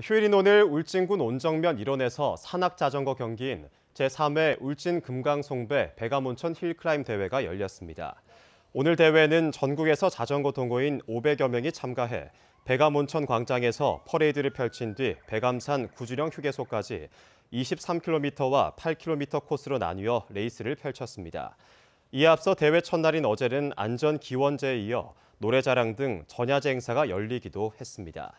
휴일인 오늘 울진군 온정면 일원에서 산악자전거 경기인 제3회 울진 금강송배 백암온천 힐클라임 대회가 열렸습니다. 오늘 대회는 전국에서 자전거 동호인 500여 명이 참가해 백암온천 광장에서 퍼레이드를 펼친 뒤 백암산 구주령 휴게소까지 23km와 8km 코스로 나뉘어 레이스를 펼쳤습니다. 이에 앞서 대회 첫날인 어제는 안전기원제에 이어 노래자랑 등 전야제 행사가 열리기도 했습니다.